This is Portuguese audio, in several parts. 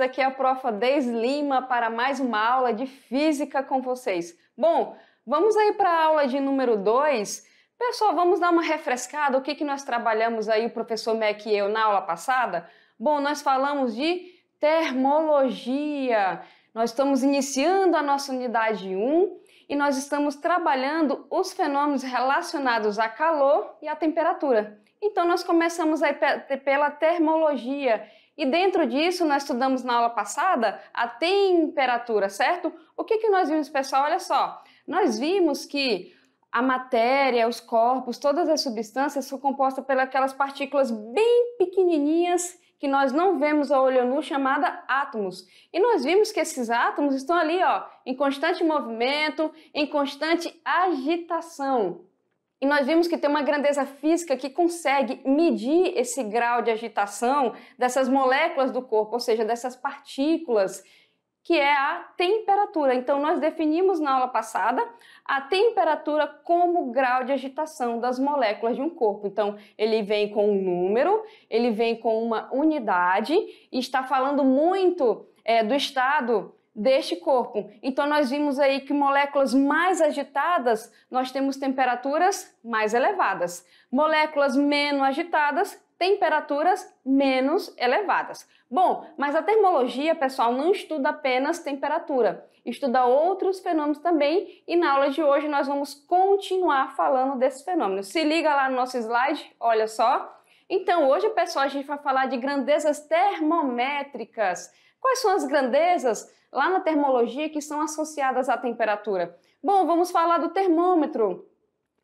aqui é a profa Deis Lima para mais uma aula de física com vocês. Bom, vamos aí para a aula de número 2. Pessoal, vamos dar uma refrescada, o que, que nós trabalhamos aí, o professor Mac e eu, na aula passada? Bom, nós falamos de termologia. Nós estamos iniciando a nossa unidade 1 e nós estamos trabalhando os fenômenos relacionados a calor e a temperatura. Então, nós começamos aí pela termologia e dentro disso, nós estudamos na aula passada a temperatura, certo? O que, que nós vimos, pessoal? Olha só, nós vimos que a matéria, os corpos, todas as substâncias são compostas pelas partículas bem pequenininhas que nós não vemos a olho nu, chamada átomos. E nós vimos que esses átomos estão ali, ó, em constante movimento, em constante agitação. E nós vimos que tem uma grandeza física que consegue medir esse grau de agitação dessas moléculas do corpo, ou seja, dessas partículas, que é a temperatura. Então, nós definimos na aula passada a temperatura como grau de agitação das moléculas de um corpo. Então, ele vem com um número, ele vem com uma unidade e está falando muito é, do estado deste corpo. Então, nós vimos aí que moléculas mais agitadas, nós temos temperaturas mais elevadas. Moléculas menos agitadas, temperaturas menos elevadas. Bom, mas a termologia, pessoal, não estuda apenas temperatura, estuda outros fenômenos também e na aula de hoje nós vamos continuar falando desses fenômenos. Se liga lá no nosso slide, olha só. Então, hoje, pessoal, a gente vai falar de grandezas termométricas. Quais são as grandezas? lá na termologia que são associadas à temperatura. Bom, vamos falar do termômetro.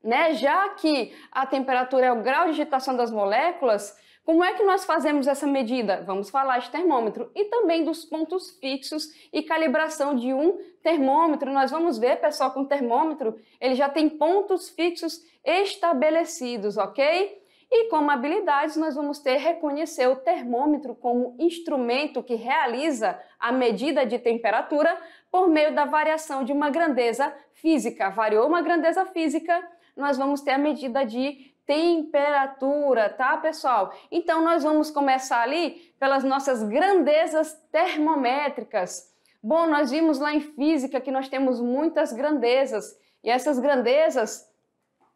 Né? Já que a temperatura é o grau de agitação das moléculas, como é que nós fazemos essa medida? Vamos falar de termômetro e também dos pontos fixos e calibração de um termômetro. Nós vamos ver, pessoal, que o termômetro ele já tem pontos fixos estabelecidos, ok? E como habilidades, nós vamos ter reconhecer o termômetro como instrumento que realiza a medida de temperatura por meio da variação de uma grandeza física. Variou uma grandeza física, nós vamos ter a medida de temperatura, tá, pessoal? Então nós vamos começar ali pelas nossas grandezas termométricas. Bom, nós vimos lá em física que nós temos muitas grandezas, e essas grandezas,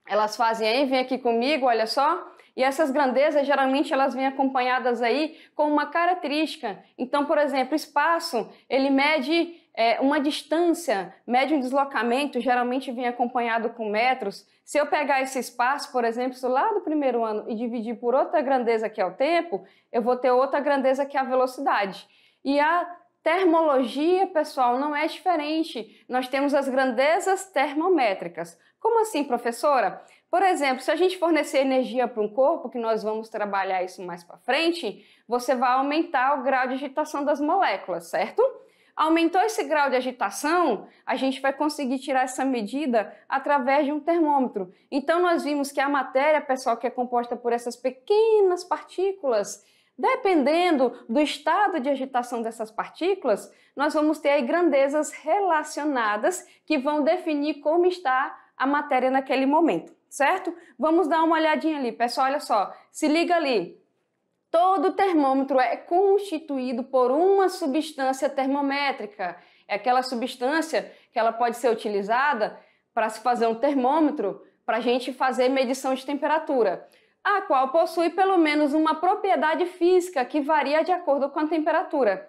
elas fazem aí, vem aqui comigo, olha só, e essas grandezas geralmente elas vêm acompanhadas aí com uma característica. Então, por exemplo, espaço ele mede é, uma distância, mede um deslocamento, geralmente vem acompanhado com metros. Se eu pegar esse espaço, por exemplo, lá do primeiro ano e dividir por outra grandeza que é o tempo, eu vou ter outra grandeza que é a velocidade. E a termologia, pessoal, não é diferente. Nós temos as grandezas termométricas. Como assim, professora? Por exemplo, se a gente fornecer energia para um corpo, que nós vamos trabalhar isso mais para frente, você vai aumentar o grau de agitação das moléculas, certo? Aumentou esse grau de agitação, a gente vai conseguir tirar essa medida através de um termômetro. Então, nós vimos que a matéria, pessoal, que é composta por essas pequenas partículas, Dependendo do estado de agitação dessas partículas, nós vamos ter aí grandezas relacionadas que vão definir como está a matéria naquele momento certo? Vamos dar uma olhadinha ali, pessoal, olha só, se liga ali. Todo termômetro é constituído por uma substância termométrica. É aquela substância que ela pode ser utilizada para se fazer um termômetro, para a gente fazer medição de temperatura, a qual possui pelo menos uma propriedade física que varia de acordo com a temperatura.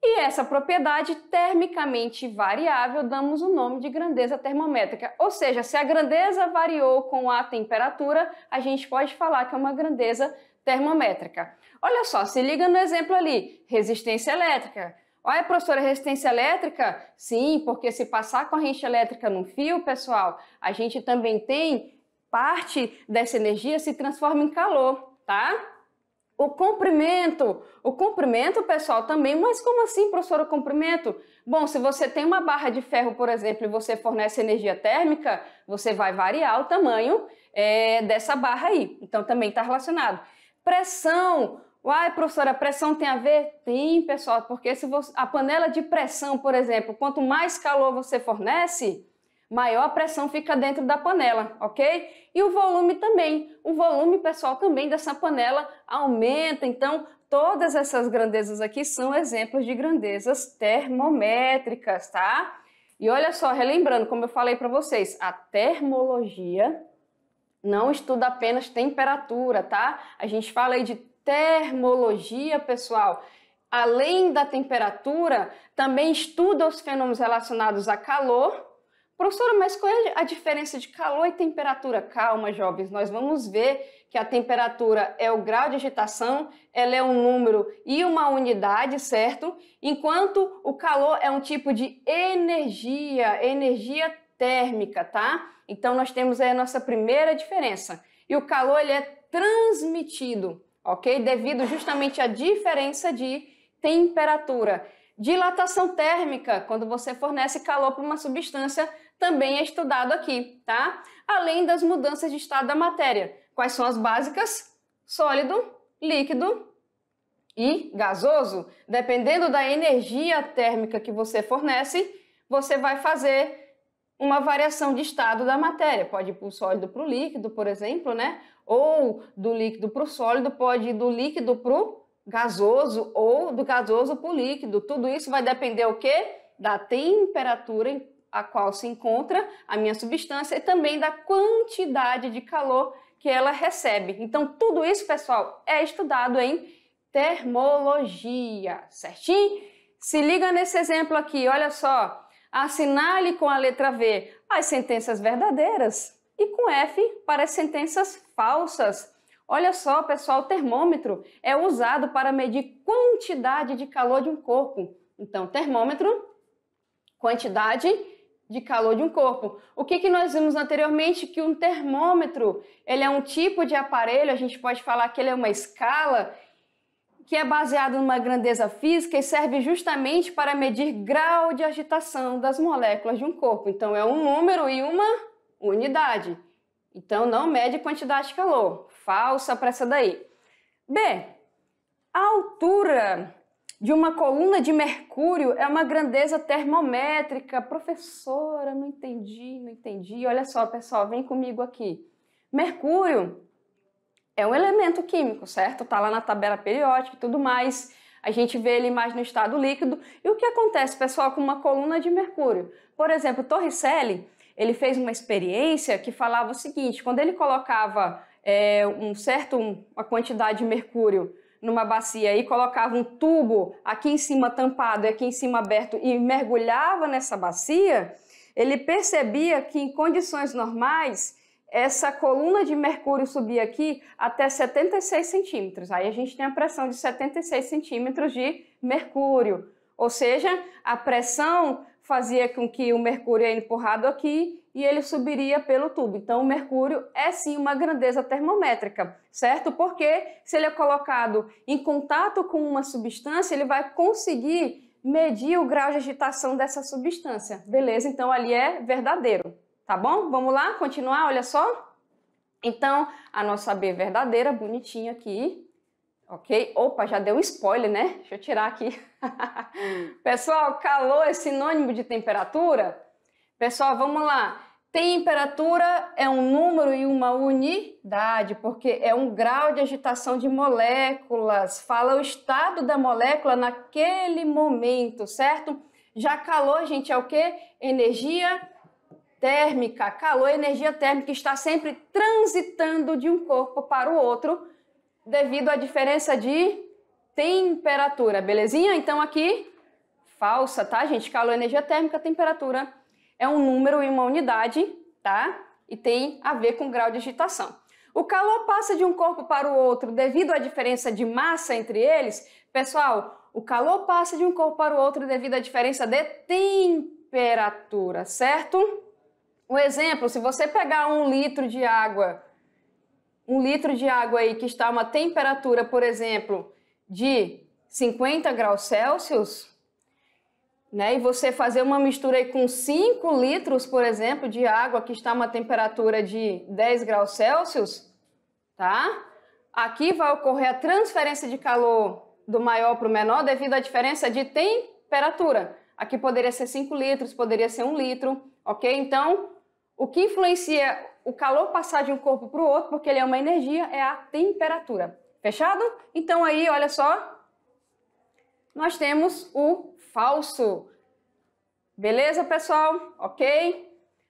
E essa propriedade termicamente variável damos o nome de grandeza termométrica. Ou seja, se a grandeza variou com a temperatura, a gente pode falar que é uma grandeza termométrica. Olha só, se liga no exemplo ali, resistência elétrica. Olha, professora, resistência elétrica? Sim, porque se passar corrente elétrica no fio, pessoal, a gente também tem parte dessa energia se transforma em calor, tá? O comprimento. O comprimento, pessoal, também. Mas como assim, professora, comprimento? Bom, se você tem uma barra de ferro, por exemplo, e você fornece energia térmica, você vai variar o tamanho é, dessa barra aí. Então também está relacionado. Pressão. Uai, professora, pressão tem a ver? Tem, pessoal, porque se você, a panela de pressão, por exemplo, quanto mais calor você fornece, maior a pressão fica dentro da panela, ok? E o volume também. O volume, pessoal, também dessa panela aumenta. Então, todas essas grandezas aqui são exemplos de grandezas termométricas, tá? E olha só, relembrando, como eu falei para vocês, a termologia não estuda apenas temperatura, tá? A gente fala aí de termologia, pessoal além da temperatura, também estuda os fenômenos relacionados a calor Professora, mas qual é a diferença de calor e temperatura? Calma, jovens, nós vamos ver que a temperatura é o grau de agitação, ela é um número e uma unidade, certo? Enquanto o calor é um tipo de energia, energia térmica, tá? Então nós temos aí a nossa primeira diferença. E o calor ele é transmitido, ok? Devido justamente à diferença de temperatura. Dilatação térmica, quando você fornece calor para uma substância, também é estudado aqui, tá? Além das mudanças de estado da matéria. Quais são as básicas? Sólido, líquido e gasoso. Dependendo da energia térmica que você fornece, você vai fazer uma variação de estado da matéria. Pode ir para o sólido para o líquido, por exemplo, né? Ou do líquido para o sólido, pode ir do líquido para o gasoso ou do gasoso para o líquido. Tudo isso vai depender o quê? Da temperatura a qual se encontra a minha substância e também da quantidade de calor que ela recebe. Então, tudo isso, pessoal, é estudado em termologia, certinho? Se liga nesse exemplo aqui, olha só. Assinale com a letra V as sentenças verdadeiras e com F para as sentenças falsas. Olha só, pessoal, o termômetro é usado para medir quantidade de calor de um corpo. Então, termômetro, quantidade de calor de um corpo. O que, que nós vimos anteriormente? Que um termômetro, ele é um tipo de aparelho, a gente pode falar que ele é uma escala, que é baseado numa grandeza física e serve justamente para medir grau de agitação das moléculas de um corpo. Então, é um número e uma unidade. Então, não mede quantidade de calor. Falsa para essa daí. B. A altura de uma coluna de mercúrio é uma grandeza termométrica. Professora, não entendi, não entendi. Olha só, pessoal, vem comigo aqui. Mercúrio é um elemento químico, certo? Está lá na tabela periódica e tudo mais. A gente vê ele mais no estado líquido. E o que acontece, pessoal, com uma coluna de mercúrio? Por exemplo, Torricelli ele fez uma experiência que falava o seguinte: quando ele colocava é, um certo uma quantidade de mercúrio numa bacia e colocava um tubo aqui em cima tampado e aqui em cima aberto e mergulhava nessa bacia, ele percebia que em condições normais essa coluna de mercúrio subia aqui até 76 centímetros. Aí a gente tem a pressão de 76 centímetros de mercúrio, ou seja, a pressão fazia com que o mercúrio é empurrado aqui e ele subiria pelo tubo. Então, o mercúrio é sim uma grandeza termométrica, certo? Porque se ele é colocado em contato com uma substância, ele vai conseguir medir o grau de agitação dessa substância. Beleza? Então, ali é verdadeiro, tá bom? Vamos lá continuar, olha só. Então, a nossa B verdadeira, bonitinha aqui, Ok? Opa, já deu um spoiler, né? Deixa eu tirar aqui. Hum. Pessoal, calor é sinônimo de temperatura? Pessoal, vamos lá. Temperatura é um número e uma unidade, porque é um grau de agitação de moléculas. Fala o estado da molécula naquele momento, certo? Já calor, gente, é o que? Energia térmica. Calor é energia térmica que está sempre transitando de um corpo para o outro devido à diferença de temperatura, belezinha? Então aqui, falsa, tá, gente? Calor, energia térmica, temperatura é um número e uma unidade, tá? E tem a ver com grau de agitação. O calor passa de um corpo para o outro devido à diferença de massa entre eles. Pessoal, o calor passa de um corpo para o outro devido à diferença de temperatura, certo? Um exemplo, se você pegar um litro de água um litro de água aí que está a uma temperatura, por exemplo, de 50 graus Celsius, né, e você fazer uma mistura aí com 5 litros, por exemplo, de água que está a uma temperatura de 10 graus Celsius, tá? Aqui vai ocorrer a transferência de calor do maior para o menor devido à diferença de temperatura. Aqui poderia ser 5 litros, poderia ser 1 litro, ok? Então, o que influencia o calor passar de um corpo para o outro, porque ele é uma energia, é a temperatura. Fechado? Então aí, olha só, nós temos o falso. Beleza, pessoal? Ok?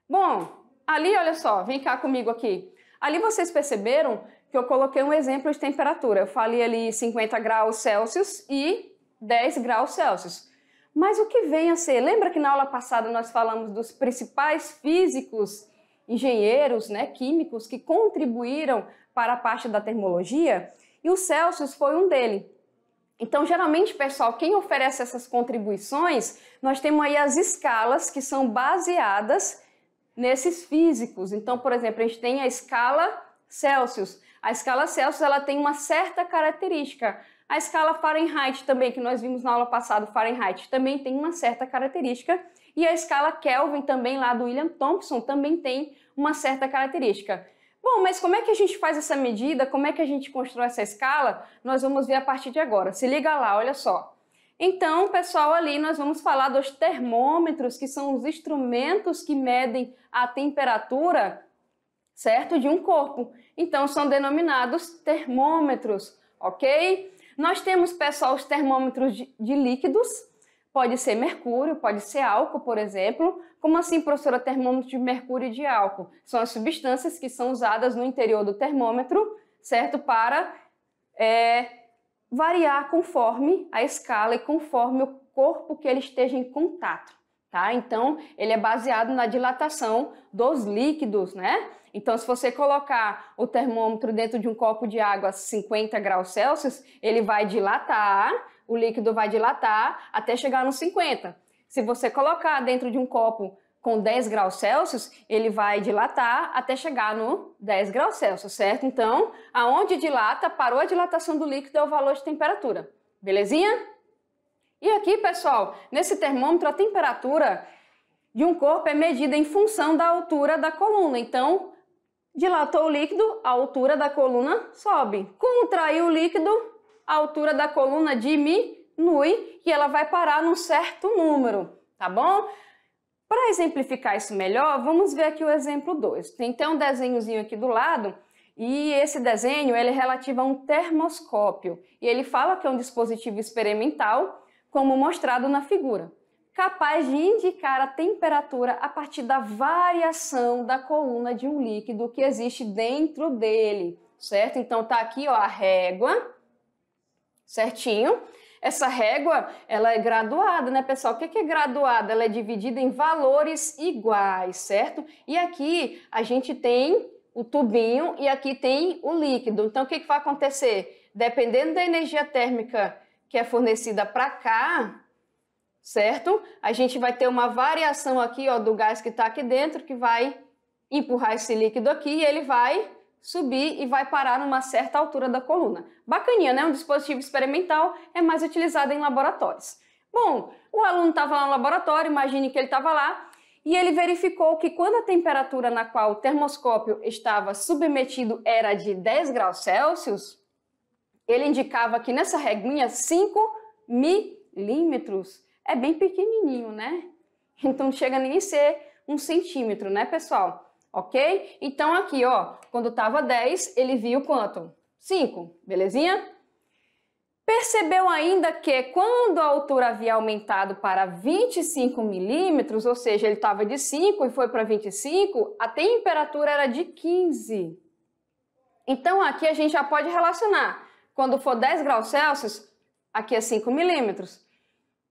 Bom, ali, olha só, vem cá comigo aqui. Ali vocês perceberam que eu coloquei um exemplo de temperatura. Eu falei ali 50 graus Celsius e 10 graus Celsius. Mas o que vem a ser? Lembra que na aula passada nós falamos dos principais físicos engenheiros, né, químicos que contribuíram para a parte da termologia, e o Celsius foi um dele. Então, geralmente, pessoal, quem oferece essas contribuições, nós temos aí as escalas que são baseadas nesses físicos. Então, por exemplo, a gente tem a escala Celsius. A escala Celsius ela tem uma certa característica. A escala Fahrenheit também, que nós vimos na aula passada, Fahrenheit também tem uma certa característica. E a escala Kelvin, também lá do William Thompson, também tem uma certa característica. Bom, mas como é que a gente faz essa medida? Como é que a gente constrói essa escala? Nós vamos ver a partir de agora. Se liga lá, olha só. Então, pessoal, ali nós vamos falar dos termômetros, que são os instrumentos que medem a temperatura, certo, de um corpo. Então, são denominados termômetros, ok? Nós temos, pessoal, os termômetros de, de líquidos, Pode ser mercúrio, pode ser álcool, por exemplo. Como assim, professora, termômetro de mercúrio e de álcool? São as substâncias que são usadas no interior do termômetro, certo? Para é, variar conforme a escala e conforme o corpo que ele esteja em contato, tá? Então, ele é baseado na dilatação dos líquidos, né? Então, se você colocar o termômetro dentro de um copo de água a 50 graus Celsius, ele vai dilatar o líquido vai dilatar até chegar nos 50. Se você colocar dentro de um copo com 10 graus Celsius, ele vai dilatar até chegar no 10 graus Celsius, certo? Então, aonde dilata, parou a dilatação do líquido é o valor de temperatura. Belezinha? E aqui, pessoal, nesse termômetro, a temperatura de um corpo é medida em função da altura da coluna. Então, dilatou o líquido, a altura da coluna sobe. Contraiu o líquido, a altura da coluna diminui e ela vai parar num certo número, tá bom? Para exemplificar isso melhor, vamos ver aqui o exemplo 2. Tem até um desenhozinho aqui do lado e esse desenho ele é relativo a um termoscópio e ele fala que é um dispositivo experimental, como mostrado na figura, capaz de indicar a temperatura a partir da variação da coluna de um líquido que existe dentro dele, certo? Então tá aqui ó, a régua certinho. Essa régua, ela é graduada, né, pessoal? O é que é graduada? Ela é dividida em valores iguais, certo? E aqui a gente tem o tubinho e aqui tem o líquido. Então, o que, é que vai acontecer? Dependendo da energia térmica que é fornecida para cá, certo? A gente vai ter uma variação aqui ó, do gás que está aqui dentro, que vai empurrar esse líquido aqui e ele vai subir e vai parar numa certa altura da coluna. Bacaninha, né? Um dispositivo experimental é mais utilizado em laboratórios. Bom, o aluno estava lá no laboratório, imagine que ele estava lá, e ele verificou que quando a temperatura na qual o termoscópio estava submetido era de 10 graus Celsius, ele indicava que nessa reguinha 5 milímetros é bem pequenininho, né? Então não chega nem a ser um centímetro, né, pessoal? ok? Então aqui, ó, quando estava 10, ele viu quanto? 5, belezinha? Percebeu ainda que quando a altura havia aumentado para 25 milímetros, ou seja, ele estava de 5 e foi para 25, a temperatura era de 15. Então aqui a gente já pode relacionar. Quando for 10 graus Celsius, aqui é 5 milímetros.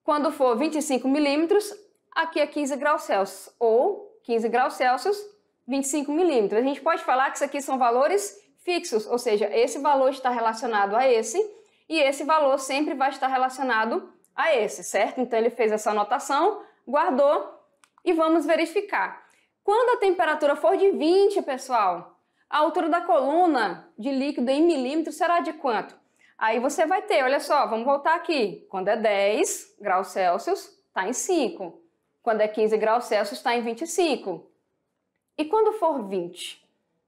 Quando for 25 milímetros, aqui é 15 graus Celsius. Ou 15 graus Celsius 25 milímetros. A gente pode falar que isso aqui são valores fixos, ou seja, esse valor está relacionado a esse e esse valor sempre vai estar relacionado a esse, certo? Então ele fez essa anotação, guardou e vamos verificar. Quando a temperatura for de 20, pessoal, a altura da coluna de líquido em milímetros será de quanto? Aí você vai ter, olha só, vamos voltar aqui. Quando é 10 graus Celsius, está em 5. Quando é 15 graus Celsius, está em 25. E quando for 20,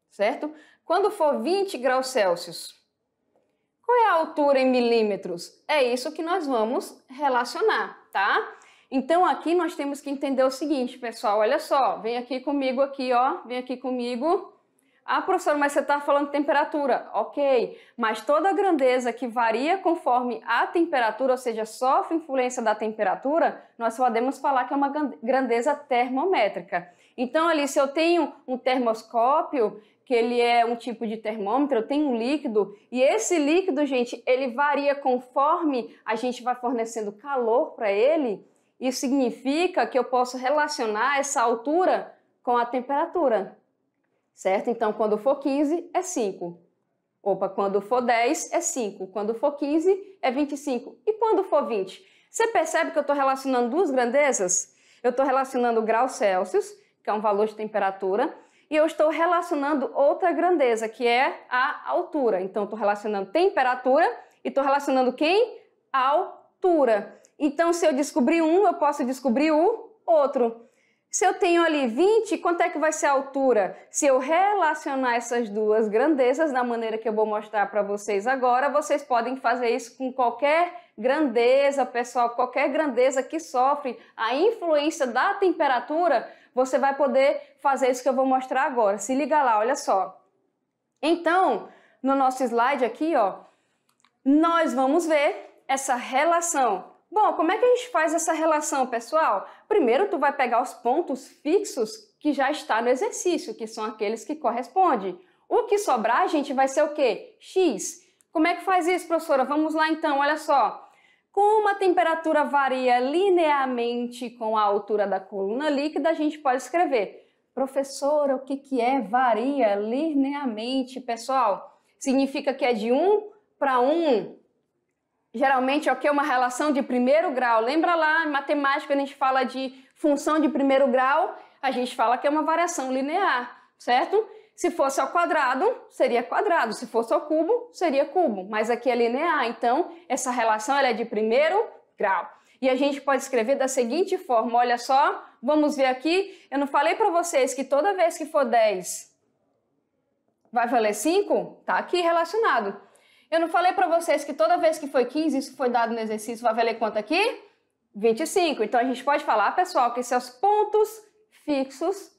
certo? Quando for 20 graus Celsius, qual é a altura em milímetros? É isso que nós vamos relacionar, tá? Então aqui nós temos que entender o seguinte, pessoal, olha só, vem aqui comigo aqui, ó, vem aqui comigo. Ah, professor, mas você está falando temperatura. Ok, mas toda grandeza que varia conforme a temperatura, ou seja, sofre influência da temperatura, nós podemos falar que é uma grandeza termométrica. Então, ali, se eu tenho um termoscópio, que ele é um tipo de termômetro, eu tenho um líquido, e esse líquido, gente, ele varia conforme a gente vai fornecendo calor para ele. Isso significa que eu posso relacionar essa altura com a temperatura, certo? Então, quando for 15, é 5. Opa, quando for 10, é 5. Quando for 15, é 25. E quando for 20? Você percebe que eu estou relacionando duas grandezas? Eu estou relacionando graus Celsius que é um valor de temperatura, e eu estou relacionando outra grandeza, que é a altura. Então, estou relacionando temperatura e estou relacionando quem? A altura. Então, se eu descobrir um, eu posso descobrir o outro. Se eu tenho ali 20, quanto é que vai ser a altura? Se eu relacionar essas duas grandezas da maneira que eu vou mostrar para vocês agora, vocês podem fazer isso com qualquer grandeza, pessoal, qualquer grandeza que sofre a influência da temperatura, você vai poder fazer isso que eu vou mostrar agora. Se liga lá, olha só. Então, no nosso slide aqui, ó, nós vamos ver essa relação. Bom, como é que a gente faz essa relação, pessoal? Primeiro, tu vai pegar os pontos fixos que já está no exercício, que são aqueles que correspondem. O que sobrar, gente, vai ser o quê? X. Como é que faz isso, professora? Vamos lá então, olha só. Como a temperatura varia linearmente com a altura da coluna líquida, a gente pode escrever Professora, o que, que é varia linearmente, pessoal? Significa que é de 1 para 1. Geralmente, que é uma relação de primeiro grau. Lembra lá, em matemática, a gente fala de função de primeiro grau, a gente fala que é uma variação linear, certo? Se fosse ao quadrado, seria quadrado. Se fosse ao cubo, seria cubo. Mas aqui é linear, então essa relação é de primeiro grau. E a gente pode escrever da seguinte forma, olha só, vamos ver aqui. Eu não falei para vocês que toda vez que for 10 vai valer 5? Tá aqui relacionado. Eu não falei para vocês que toda vez que foi 15, isso foi dado no exercício, vai valer quanto aqui? 25. Então a gente pode falar, pessoal, que os pontos fixos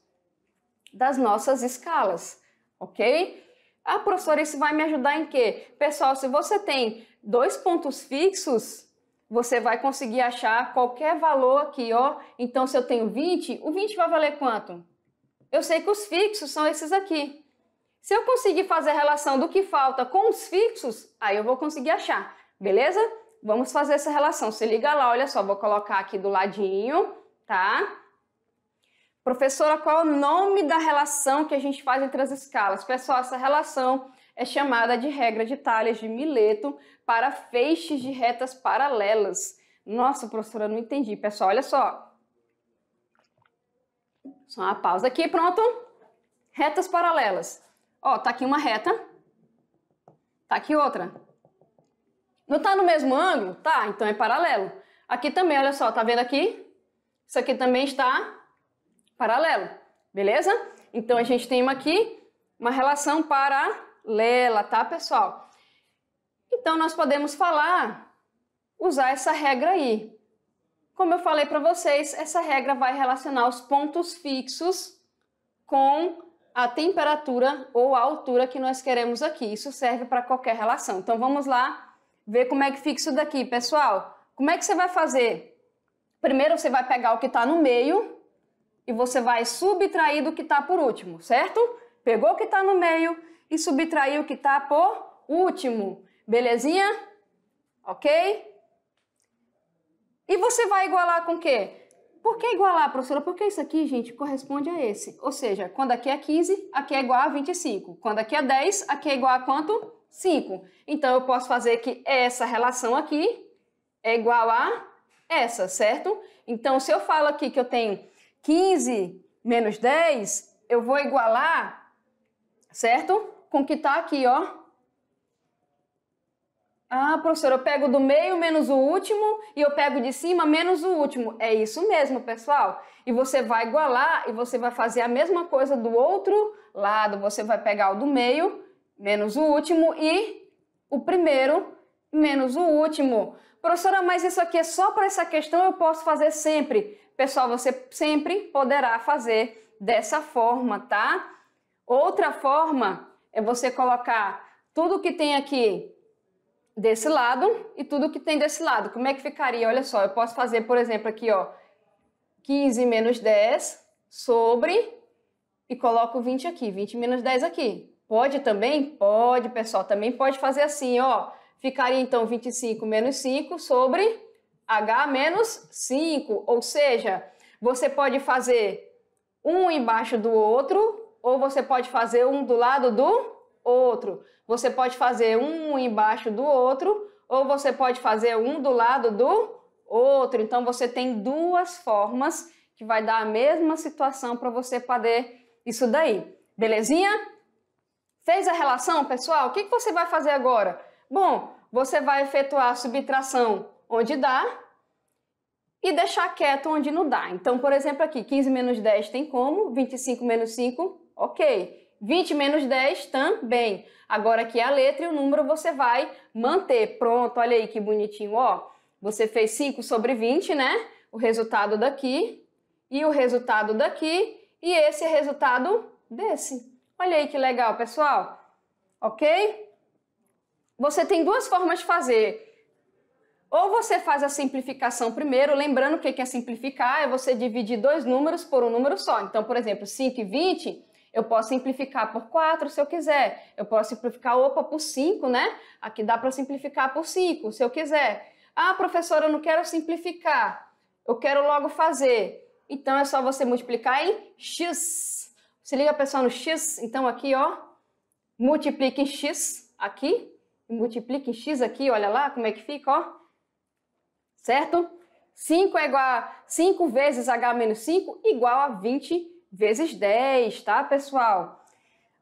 das nossas escalas, ok? Ah, professora, isso vai me ajudar em quê? Pessoal, se você tem dois pontos fixos, você vai conseguir achar qualquer valor aqui, ó. Então, se eu tenho 20, o 20 vai valer quanto? Eu sei que os fixos são esses aqui. Se eu conseguir fazer a relação do que falta com os fixos, aí eu vou conseguir achar, beleza? Vamos fazer essa relação. Se liga lá, olha só, vou colocar aqui do ladinho, tá? Professora, qual é o nome da relação que a gente faz entre as escalas? Pessoal, essa relação é chamada de regra de talhas de Mileto para feixes de retas paralelas. Nossa, professora, não entendi. Pessoal, olha só. Só uma pausa aqui, pronto. Retas paralelas. Ó, tá aqui uma reta. Tá aqui outra. Não tá no mesmo ângulo? Tá, então é paralelo. Aqui também, olha só, tá vendo aqui? Isso aqui também está paralelo, beleza? Então a gente tem uma aqui, uma relação paralela, tá, pessoal? Então nós podemos falar, usar essa regra aí. Como eu falei para vocês, essa regra vai relacionar os pontos fixos com a temperatura ou a altura que nós queremos aqui. Isso serve para qualquer relação. Então vamos lá ver como é que fica isso daqui, pessoal. Como é que você vai fazer? Primeiro você vai pegar o que está no meio e você vai subtrair do que está por último, certo? Pegou o que está no meio e subtraiu o que está por último. Belezinha? Ok? E você vai igualar com o quê? Por que igualar, professora? Porque isso aqui, gente, corresponde a esse. Ou seja, quando aqui é 15, aqui é igual a 25. Quando aqui é 10, aqui é igual a quanto? 5. Então, eu posso fazer que essa relação aqui é igual a essa, certo? Então, se eu falo aqui que eu tenho 15 menos 10, eu vou igualar, certo? Com o que está aqui, ó. Ah, professor, eu pego do meio menos o último e eu pego de cima menos o último. É isso mesmo, pessoal. E você vai igualar e você vai fazer a mesma coisa do outro lado. Você vai pegar o do meio menos o último e o primeiro menos o último. Professora, mas isso aqui é só para essa questão, eu posso fazer sempre. Pessoal, você sempre poderá fazer dessa forma, tá? Outra forma é você colocar tudo que tem aqui desse lado e tudo que tem desse lado. Como é que ficaria? Olha só, eu posso fazer, por exemplo, aqui, ó, 15 menos 10 sobre e coloco 20 aqui, 20 menos 10 aqui. Pode também? Pode, pessoal, também pode fazer assim, ó. Ficaria então 25 menos 5 sobre H menos 5, ou seja, você pode fazer um embaixo do outro, ou você pode fazer um do lado do outro. Você pode fazer um embaixo do outro, ou você pode fazer um do lado do outro. Então você tem duas formas que vai dar a mesma situação para você poder isso daí. Belezinha? Fez a relação, pessoal? O que, você vai fazer agora? Bom, você vai efetuar a subtração onde dá e deixar quieto onde não dá. Então, por exemplo, aqui 15 menos 10 tem como, 25 menos 5, ok. 20 menos 10 também. Agora aqui é a letra e o número você vai manter. Pronto, olha aí que bonitinho, ó. Você fez 5 sobre 20, né? O resultado daqui e o resultado daqui e esse é o resultado desse. Olha aí que legal, pessoal. Ok? Você tem duas formas de fazer ou você faz a simplificação primeiro, lembrando que o que é simplificar é você dividir dois números por um número só. Então, por exemplo, 5 e 20, eu posso simplificar por 4 se eu quiser. Eu posso simplificar, opa, por 5, né? Aqui dá para simplificar por 5, se eu quiser. Ah, professora, eu não quero simplificar. Eu quero logo fazer. Então é só você multiplicar em x. Se liga pessoal no x, então aqui, ó, multiplica em x aqui, multiplica em x aqui, olha lá como é que fica, ó certo? 5 é igual a 5 vezes H menos 5 igual a 20 vezes 10, tá, pessoal?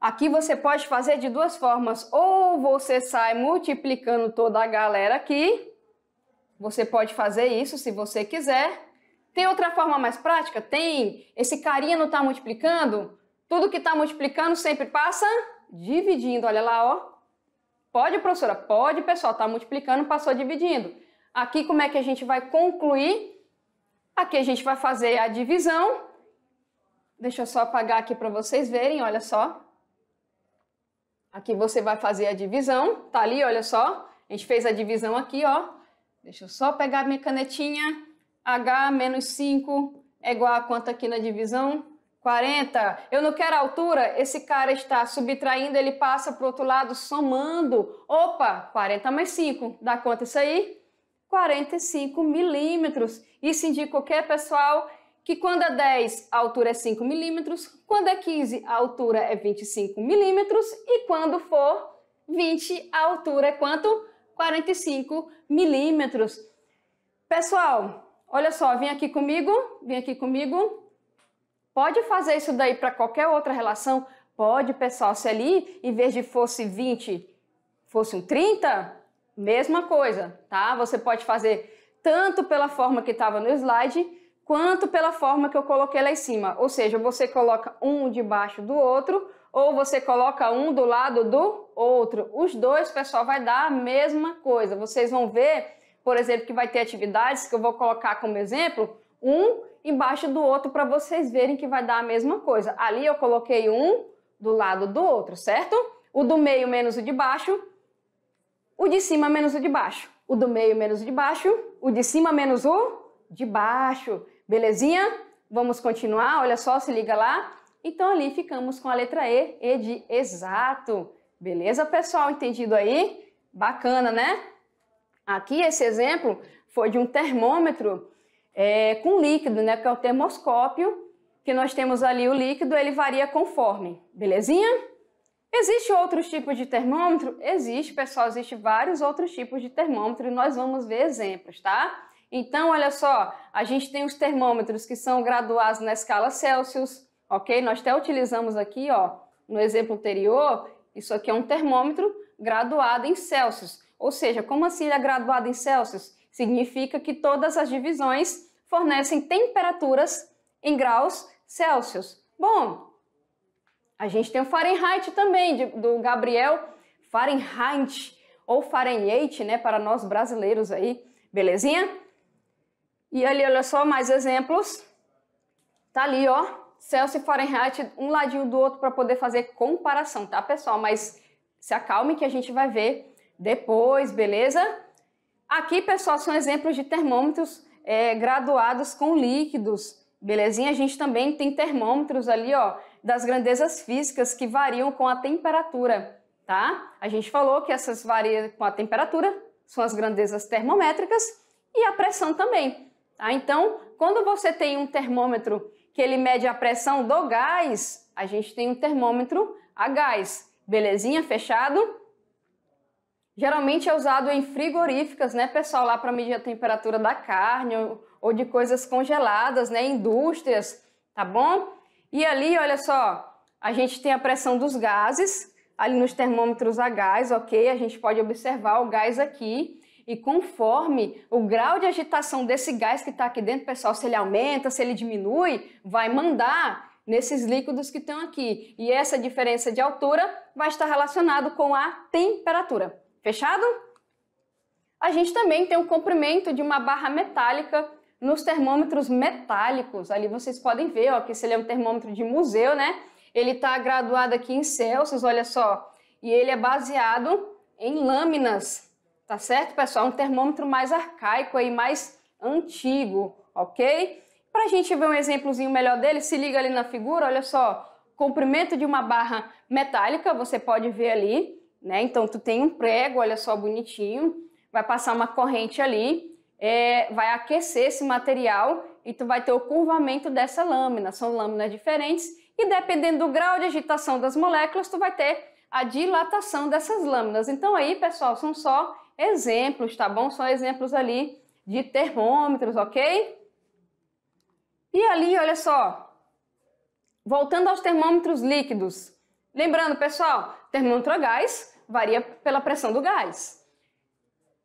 Aqui você pode fazer de duas formas. Ou você sai multiplicando toda a galera aqui. Você pode fazer isso se você quiser. Tem outra forma mais prática? Tem. Esse carinha não está multiplicando? Tudo que está multiplicando sempre passa dividindo. Olha lá, ó. Pode, professora? Pode, pessoal. Está multiplicando, passou dividindo. Aqui como é que a gente vai concluir? Aqui a gente vai fazer a divisão. Deixa eu só apagar aqui para vocês verem, olha só. Aqui você vai fazer a divisão, tá ali, olha só. A gente fez a divisão aqui, ó. Deixa eu só pegar minha canetinha. H menos 5 é igual a quanto aqui na divisão? 40. Eu não quero altura, esse cara está subtraindo, ele passa para o outro lado somando. Opa, 40 mais 5, dá quanto isso aí? 45 milímetros. Isso indica o que, pessoal? Que quando é 10, a altura é 5 milímetros, quando é 15, a altura é 25 milímetros e quando for 20, a altura é quanto? 45 milímetros. Pessoal, olha só, vem aqui comigo, vem aqui comigo. Pode fazer isso daí para qualquer outra relação? Pode, pessoal. Se ali, em vez de fosse 20, fosse um 30, Mesma coisa, tá? Você pode fazer tanto pela forma que estava no slide, quanto pela forma que eu coloquei lá em cima. Ou seja, você coloca um debaixo do outro, ou você coloca um do lado do outro. Os dois, pessoal, vai dar a mesma coisa. Vocês vão ver, por exemplo, que vai ter atividades que eu vou colocar como exemplo, um embaixo do outro para vocês verem que vai dar a mesma coisa. Ali eu coloquei um do lado do outro, certo? O do meio menos o de baixo o de cima menos o de baixo, o do meio menos o de baixo, o de cima menos o de baixo. Belezinha? Vamos continuar? Olha só, se liga lá. Então ali ficamos com a letra E, E de exato. Beleza, pessoal? Entendido aí? Bacana, né? Aqui esse exemplo foi de um termômetro é, com líquido, né? Que é o termoscópio, que nós temos ali o líquido, ele varia conforme. Belezinha? Existe outros tipos de termômetro? Existe, pessoal, existe vários outros tipos de termômetro e nós vamos ver exemplos, tá? Então, olha só, a gente tem os termômetros que são graduados na escala Celsius, ok? Nós até utilizamos aqui, ó, no exemplo anterior, isso aqui é um termômetro graduado em Celsius. Ou seja, como assim ele é graduado em Celsius? Significa que todas as divisões fornecem temperaturas em graus Celsius. Bom, a gente tem o Fahrenheit também, de, do Gabriel Fahrenheit, ou Fahrenheit, né, para nós brasileiros aí, belezinha? E ali, olha só, mais exemplos. Tá ali, ó, Celsius e Fahrenheit, um ladinho do outro para poder fazer comparação, tá, pessoal? Mas se acalme que a gente vai ver depois, beleza? Aqui, pessoal, são exemplos de termômetros é, graduados com líquidos, belezinha? A gente também tem termômetros ali, ó, das grandezas físicas que variam com a temperatura, tá? A gente falou que essas variam com a temperatura, são as grandezas termométricas e a pressão também, tá? Então, quando você tem um termômetro que ele mede a pressão do gás, a gente tem um termômetro a gás, belezinha? Fechado? Geralmente é usado em frigoríficas, né, pessoal, lá para medir a temperatura da carne ou, de coisas congeladas, né, indústrias, tá bom? E ali, olha só, a gente tem a pressão dos gases, ali nos termômetros a gás, ok? A gente pode observar o gás aqui. E conforme o grau de agitação desse gás que está aqui dentro, pessoal, se ele aumenta, se ele diminui, vai mandar nesses líquidos que estão aqui. E essa diferença de altura vai estar relacionado com a temperatura. Fechado? A gente também tem o comprimento de uma barra metálica nos termômetros metálicos. Ali vocês podem ver, ó, que esse é um termômetro de museu, né? Ele está graduado aqui em Celsius, olha só. E ele é baseado em lâminas, tá certo, pessoal? Um termômetro mais arcaico aí, mais antigo, ok? Para a gente ver um exemplozinho melhor dele, se liga ali na figura, olha só. Comprimento de uma barra metálica, você pode ver ali, né? Então, tu tem um prego, olha só, bonitinho. Vai passar uma corrente ali é, vai aquecer esse material e tu vai ter o curvamento dessa lâmina. São lâminas diferentes e dependendo do grau de agitação das moléculas, tu vai ter a dilatação dessas lâminas. Então aí, pessoal, são só exemplos, tá bom? São exemplos ali de termômetros, ok? E ali, olha só, voltando aos termômetros líquidos. Lembrando, pessoal, termômetro a gás varia pela pressão do gás.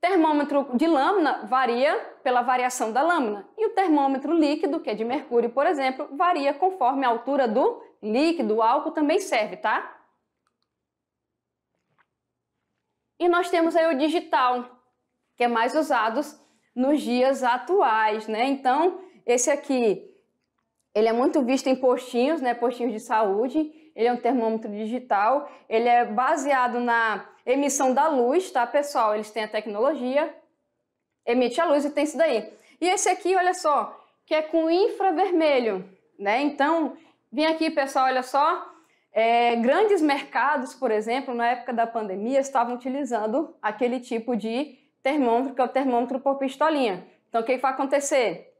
Termômetro de lâmina varia pela variação da lâmina e o termômetro líquido, que é de mercúrio, por exemplo, varia conforme a altura do líquido. O álcool também serve, tá? E nós temos aí o digital, que é mais usado nos dias atuais, né? Então, esse aqui, ele é muito visto em postinhos, né? Postinhos de saúde ele é um termômetro digital, ele é baseado na emissão da luz, tá, pessoal? Eles têm a tecnologia, emite a luz e tem isso daí. E esse aqui, olha só, que é com infravermelho, né? Então, vim aqui, pessoal, olha só, é, grandes mercados, por exemplo, na época da pandemia, estavam utilizando aquele tipo de termômetro, que é o termômetro por pistolinha. Então, o que vai acontecer?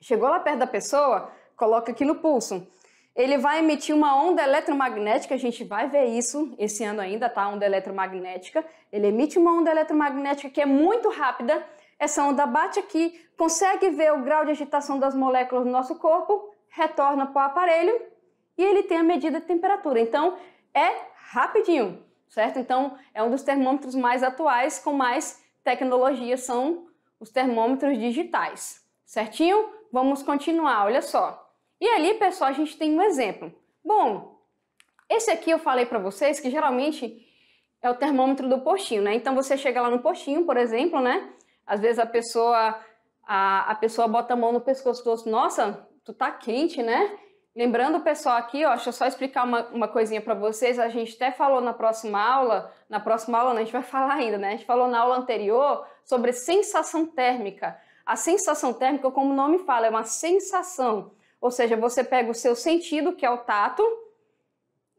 Chegou lá perto da pessoa, coloca aqui no pulso. Ele vai emitir uma onda eletromagnética, a gente vai ver isso esse ano ainda, tá? Onda eletromagnética. Ele emite uma onda eletromagnética que é muito rápida. Essa onda bate aqui, consegue ver o grau de agitação das moléculas no nosso corpo, retorna para o aparelho e ele tem a medida de temperatura. Então, é rapidinho, certo? Então, é um dos termômetros mais atuais com mais tecnologia, são os termômetros digitais. Certinho? Vamos continuar, olha só. E ali, pessoal, a gente tem um exemplo. Bom, esse aqui eu falei para vocês que geralmente é o termômetro do postinho, né? Então você chega lá no postinho, por exemplo, né? Às vezes a pessoa a, a pessoa bota a mão no pescoço do outro, nossa, tu tá quente, né? Lembrando, pessoal, aqui, ó, deixa eu só explicar uma, uma coisinha para vocês. A gente até falou na próxima aula, na próxima aula né, a gente vai falar ainda, né? A gente falou na aula anterior sobre sensação térmica. A sensação térmica, como o nome fala, é uma sensação. Ou seja, você pega o seu sentido, que é o tato.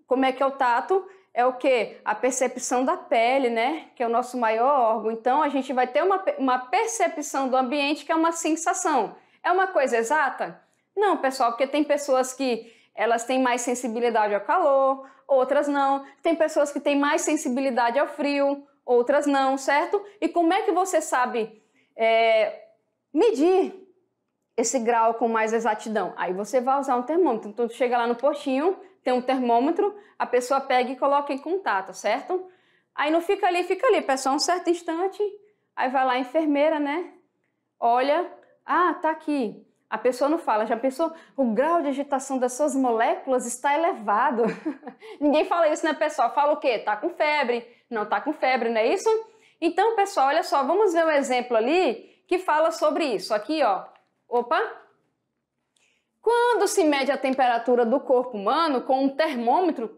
Como é que é o tato? é o que? A percepção da pele, né? Que é o nosso maior órgão. Então a gente vai ter uma, uma percepção do ambiente que é uma sensação. É uma coisa exata? Não, pessoal, porque tem pessoas que elas têm mais sensibilidade ao calor, outras não. Tem pessoas que têm mais sensibilidade ao frio, outras não, certo? E como é que você sabe é, medir esse grau com mais exatidão? Aí você vai usar um termômetro. Então, tu chega lá no postinho, tem um termômetro, a pessoa pega e coloca em contato, certo? Aí não fica ali, fica ali, pessoal, é um certo instante. Aí vai lá a enfermeira, né? Olha, ah, tá aqui. A pessoa não fala, já pensou? O grau de agitação das suas moléculas está elevado. Ninguém fala isso, né, pessoal? Fala o quê? Tá com febre. Não tá com febre, não é isso? Então, pessoal, olha só, vamos ver um exemplo ali que fala sobre isso. Aqui, ó, Opa! Quando se mede a temperatura do corpo humano com um termômetro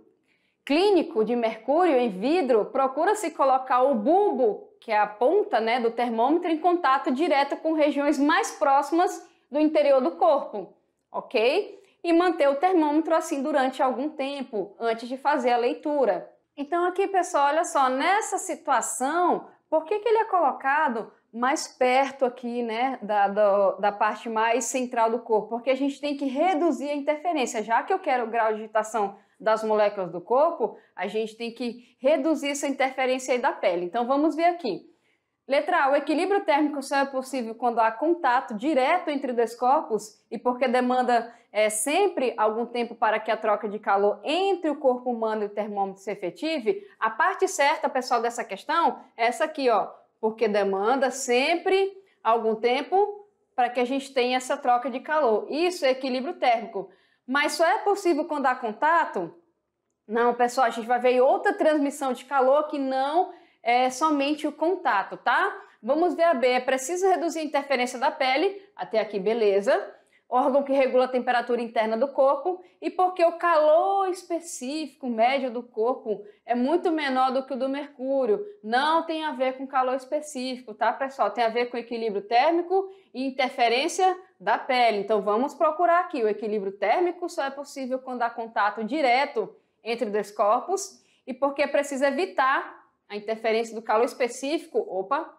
clínico de mercúrio em vidro, procura-se colocar o bulbo, que é a ponta né, do termômetro, em contato direto com regiões mais próximas do interior do corpo, ok? E manter o termômetro assim durante algum tempo, antes de fazer a leitura. Então aqui, pessoal, olha só, nessa situação, por que, que ele é colocado mais perto aqui, né, da, da, da, parte mais central do corpo, porque a gente tem que reduzir a interferência. Já que eu quero o grau de agitação das moléculas do corpo, a gente tem que reduzir essa interferência aí da pele. Então vamos ver aqui. Letra A, o equilíbrio térmico só é possível quando há contato direto entre dois corpos e porque demanda é, sempre algum tempo para que a troca de calor entre o corpo humano e o termômetro se efetive. A parte certa, pessoal, dessa questão é essa aqui, ó porque demanda sempre algum tempo para que a gente tenha essa troca de calor. Isso é equilíbrio térmico. Mas só é possível quando há contato? Não, pessoal, a gente vai ver outra transmissão de calor que não é somente o contato, tá? Vamos ver a B. É preciso reduzir a interferência da pele. Até aqui, beleza órgão que regula a temperatura interna do corpo, e porque o calor específico médio do corpo é muito menor do que o do mercúrio. Não tem a ver com calor específico, tá, pessoal? Tem a ver com equilíbrio térmico e interferência da pele. Então vamos procurar aqui. O equilíbrio térmico só é possível quando há contato direto entre dois corpos e porque precisa evitar a interferência do calor específico, opa,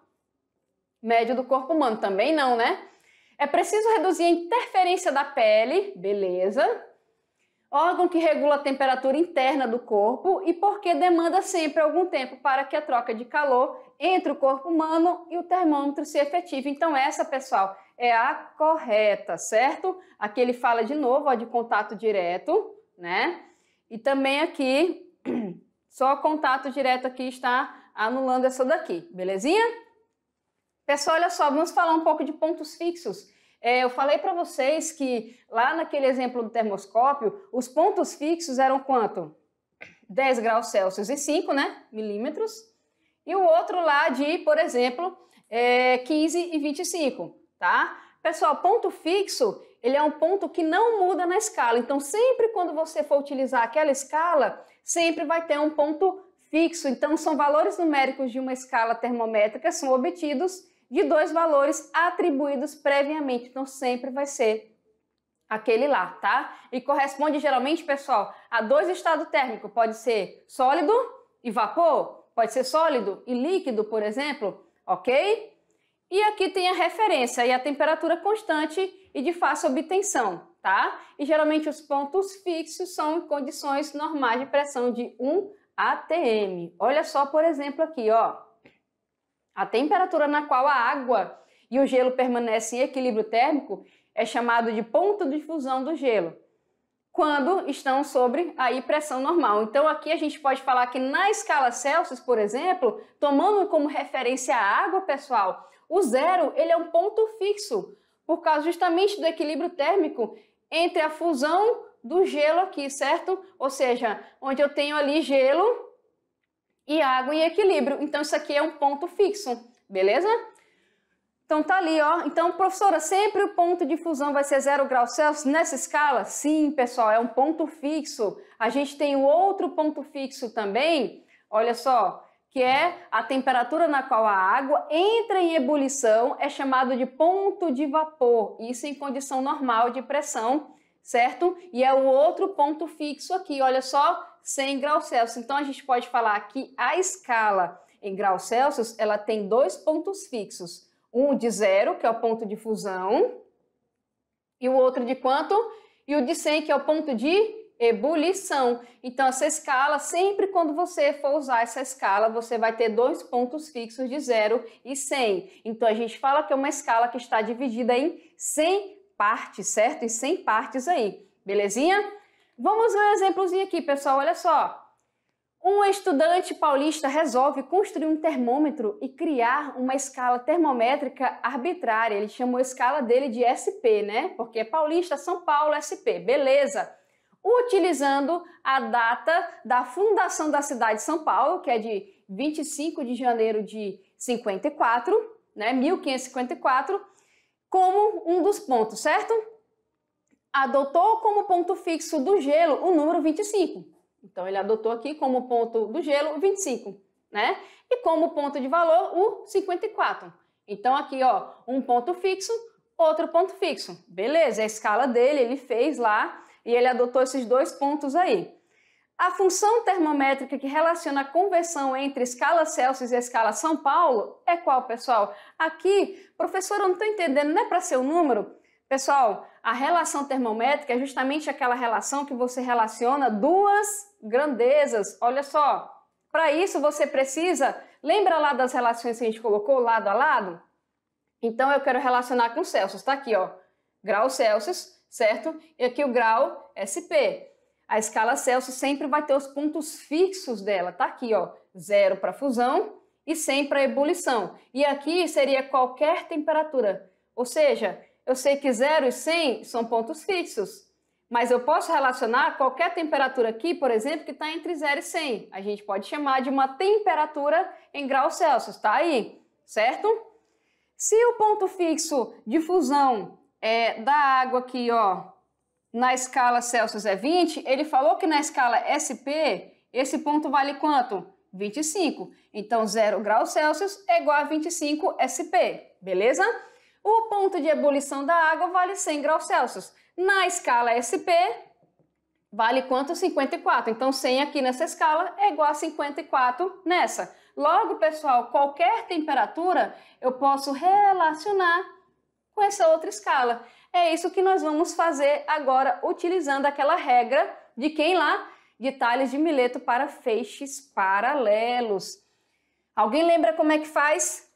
médio do corpo humano. Também não, né? É preciso reduzir a interferência da pele, beleza, órgão que regula a temperatura interna do corpo e porque demanda sempre algum tempo para que a troca de calor entre o corpo humano e o termômetro se efetive. Então, essa, pessoal, é a correta, certo? Aqui ele fala de novo, ó, de contato direto, né? E também aqui, só contato direto aqui está anulando essa daqui, belezinha? Pessoal, olha só, vamos falar um pouco de pontos fixos. É, eu falei para vocês que lá naquele exemplo do termoscópio, os pontos fixos eram quanto? 10 graus Celsius e 5 né, milímetros. E o outro lá de, por exemplo, é 15 e 25, tá? Pessoal, ponto fixo, ele é um ponto que não muda na escala. Então, sempre quando você for utilizar aquela escala, sempre vai ter um ponto fixo. Então, são valores numéricos de uma escala termométrica, são obtidos de dois valores atribuídos previamente. Então sempre vai ser aquele lá, tá? E corresponde geralmente, pessoal, a dois estados térmicos. Pode ser sólido e vapor, pode ser sólido e líquido, por exemplo, ok? E aqui tem a referência e a temperatura constante e de fácil obtenção, tá? E geralmente os pontos fixos são em condições normais de pressão de 1 atm. Olha só, por exemplo, aqui, ó. A temperatura na qual a água e o gelo permanecem em equilíbrio térmico é chamado de ponto de fusão do gelo, quando estão sobre a pressão normal. Então aqui a gente pode falar que na escala Celsius, por exemplo, tomando como referência a água, pessoal, o zero ele é um ponto fixo, por causa justamente do equilíbrio térmico entre a fusão do gelo aqui, certo? Ou seja, onde eu tenho ali gelo e água em equilíbrio. Então isso aqui é um ponto fixo, beleza? Então tá ali, ó. Então, professora, sempre o ponto de fusão vai ser zero graus Celsius nessa escala? Sim, pessoal, é um ponto fixo. A gente tem outro ponto fixo também, olha só, que é a temperatura na qual a água entra em ebulição, é chamado de ponto de vapor. Isso em condição normal de pressão, certo? E é o outro ponto fixo aqui, olha só, 100 graus Celsius. Então a gente pode falar que a escala em graus Celsius, ela tem dois pontos fixos. Um de zero, que é o ponto de fusão, e o outro de quanto? E o de 100, que é o ponto de ebulição. Então, essa escala, sempre quando você for usar essa escala, você vai ter dois pontos fixos de zero e 100. Então, a gente fala que é uma escala que está dividida em 100 partes, certo? Em 100 partes aí, belezinha? Vamos ver um exemplozinho aqui, pessoal. Olha só. Um estudante paulista resolve construir um termômetro e criar uma escala termométrica arbitrária. Ele chamou a escala dele de SP, né? Porque é paulista, São Paulo, SP. Beleza. Utilizando a data da fundação da cidade de São Paulo, que é de 25 de janeiro de 54, né? 1554, como um dos pontos, certo? adotou como ponto fixo do gelo o número 25. Então ele adotou aqui como ponto do gelo 25, né? E como ponto de valor o 54. Então aqui, ó, um ponto fixo, outro ponto fixo. Beleza, a escala dele ele fez lá e ele adotou esses dois pontos aí. A função termométrica que relaciona a conversão entre escala Celsius e escala São Paulo é qual, pessoal? Aqui, professor, eu não estou entendendo, não é para ser o um número? Pessoal, a relação termométrica é justamente aquela relação que você relaciona duas grandezas. Olha só, para isso você precisa, lembra lá das relações que a gente colocou lado a lado? Então eu quero relacionar com Celsius, está aqui, ó, grau Celsius, certo? E aqui o grau SP. A escala Celsius sempre vai ter os pontos fixos dela, está aqui, ó, zero para fusão e 100 para ebulição. E aqui seria qualquer temperatura, ou seja, eu sei que 0 e 100 são pontos fixos, mas eu posso relacionar qualquer temperatura aqui, por exemplo, que está entre 0 e 100. A gente pode chamar de uma temperatura em graus Celsius, está aí, certo? Se o ponto fixo de fusão é, da água aqui, ó, na escala Celsius é 20, ele falou que na escala SP, esse ponto vale quanto? 25. Então, 0 graus Celsius é igual a 25 SP, beleza? O ponto de ebulição da água vale 100 graus Celsius. Na escala SP, vale quanto? 54. Então, 100 aqui nessa escala é igual a 54 nessa. Logo, pessoal, qualquer temperatura eu posso relacionar com essa outra escala. É isso que nós vamos fazer agora, utilizando aquela regra de quem lá? De Tales de Mileto para feixes paralelos. Alguém lembra como é que faz?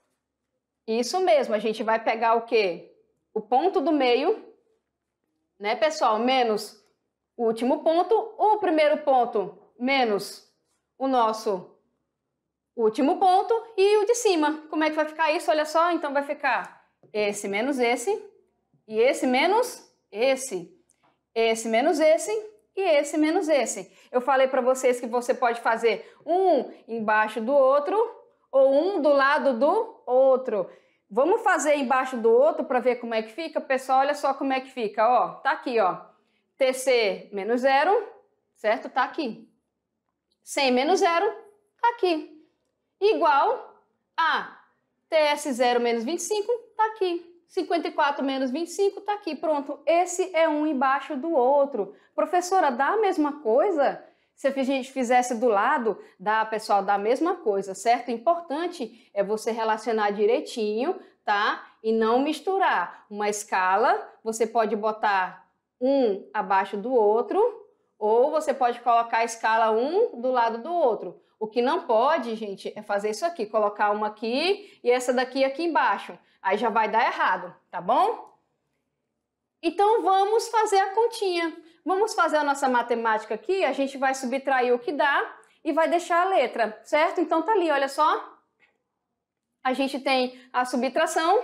Isso mesmo, a gente vai pegar o quê? O ponto do meio, né, pessoal? Menos o último ponto, o primeiro ponto menos o nosso último ponto e o de cima. Como é que vai ficar isso? Olha só, então vai ficar esse menos esse, e esse menos esse, esse menos esse e esse menos esse. Eu falei para vocês que você pode fazer um embaixo do outro ou um do lado do outro. Vamos fazer embaixo do outro para ver como é que fica? Pessoal, olha só como é que fica, ó. Tá aqui, ó. TC menos zero, certo? Tá aqui. 100 menos zero, tá aqui. Igual a TS0 menos 25, tá aqui. 54 menos 25, tá aqui. Pronto, esse é um embaixo do outro. Professora, dá a mesma coisa? se a gente fizesse do lado da pessoal da mesma coisa, certo? O importante é você relacionar direitinho, tá? E não misturar. Uma escala, você pode botar um abaixo do outro, ou você pode colocar a escala um do lado do outro. O que não pode, gente, é fazer isso aqui, colocar uma aqui e essa daqui aqui embaixo. Aí já vai dar errado, tá bom? Então vamos fazer a continha. Vamos fazer a nossa matemática aqui, a gente vai subtrair o que dá e vai deixar a letra, certo? Então tá ali, olha só. A gente tem a subtração.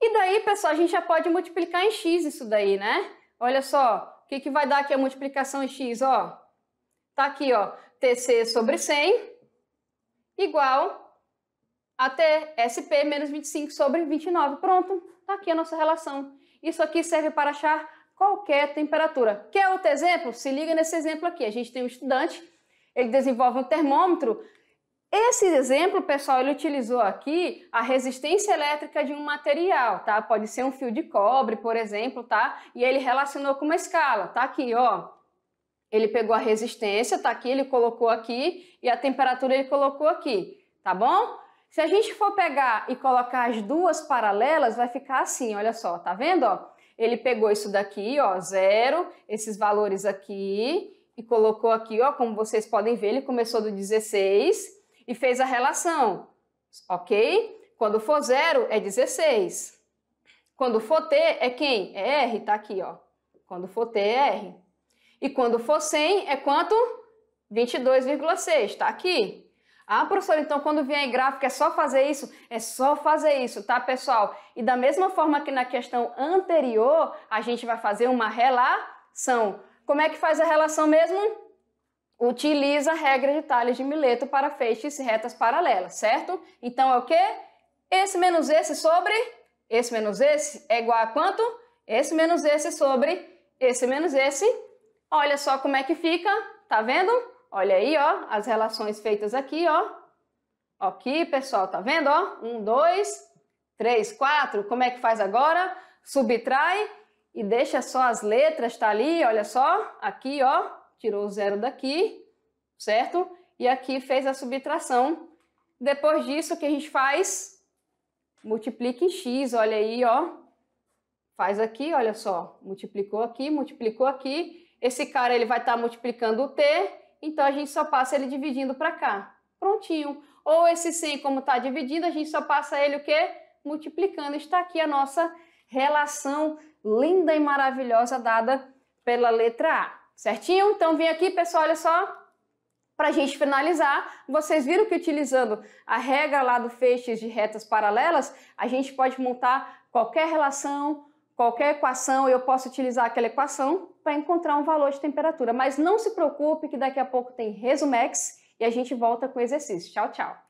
E daí, pessoal, a gente já pode multiplicar em x isso daí, né? Olha só, o que, que vai dar aqui a multiplicação em x, ó? Tá aqui, ó, tc sobre 100 igual a TSP menos 25 sobre 29. Pronto, tá aqui a nossa relação. Isso aqui serve para achar qualquer temperatura. Quer outro exemplo? Se liga nesse exemplo aqui. A gente tem um estudante, ele desenvolve um termômetro. Esse exemplo, pessoal, ele utilizou aqui a resistência elétrica de um material, tá? Pode ser um fio de cobre, por exemplo, tá? E ele relacionou com uma escala, tá aqui, ó. Ele pegou a resistência, tá aqui, ele colocou aqui e a temperatura ele colocou aqui, tá bom? Se a gente for pegar e colocar as duas paralelas, vai ficar assim, olha só, tá vendo, ó? Ele pegou isso daqui, ó, zero, esses valores aqui, e colocou aqui, ó, como vocês podem ver, ele começou do 16 e fez a relação, ok? Quando for zero, é 16. Quando for T, é quem? É R, tá aqui, ó. Quando for T, é R. E quando for 100, é quanto? 22,6, tá aqui. Ah, professor, então quando vier gráfico é só fazer isso? É só fazer isso, tá, pessoal? E da mesma forma que na questão anterior, a gente vai fazer uma relação. Como é que faz a relação mesmo? Utiliza a regra de Tales de Mileto para feixes retas paralelas, certo? Então é o quê? Esse menos esse sobre esse menos esse é igual a quanto? Esse menos esse sobre esse menos esse. Olha só como é que fica, tá vendo? Olha aí, ó, as relações feitas aqui, ó. Aqui, pessoal, tá vendo, ó? Um, dois, três, quatro. Como é que faz agora? Subtrai e deixa só as letras, tá ali, olha só. Aqui, ó, tirou o zero daqui, certo? E aqui fez a subtração. Depois disso, o que a gente faz? Multiplica em x, olha aí, ó. Faz aqui, olha só. Multiplicou aqui, multiplicou aqui. Esse cara, ele vai estar tá multiplicando o t então a gente só passa ele dividindo para cá. Prontinho. Ou esse 100, como está dividido, a gente só passa ele o quê? Multiplicando. Está aqui a nossa relação linda e maravilhosa dada pela letra A. Certinho? Então vem aqui, pessoal, olha só. Para a gente finalizar, vocês viram que utilizando a regra lá do feixes de retas paralelas, a gente pode montar qualquer relação qualquer equação, eu posso utilizar aquela equação para encontrar um valor de temperatura. Mas não se preocupe que daqui a pouco tem Resumex e a gente volta com o exercício. Tchau, tchau!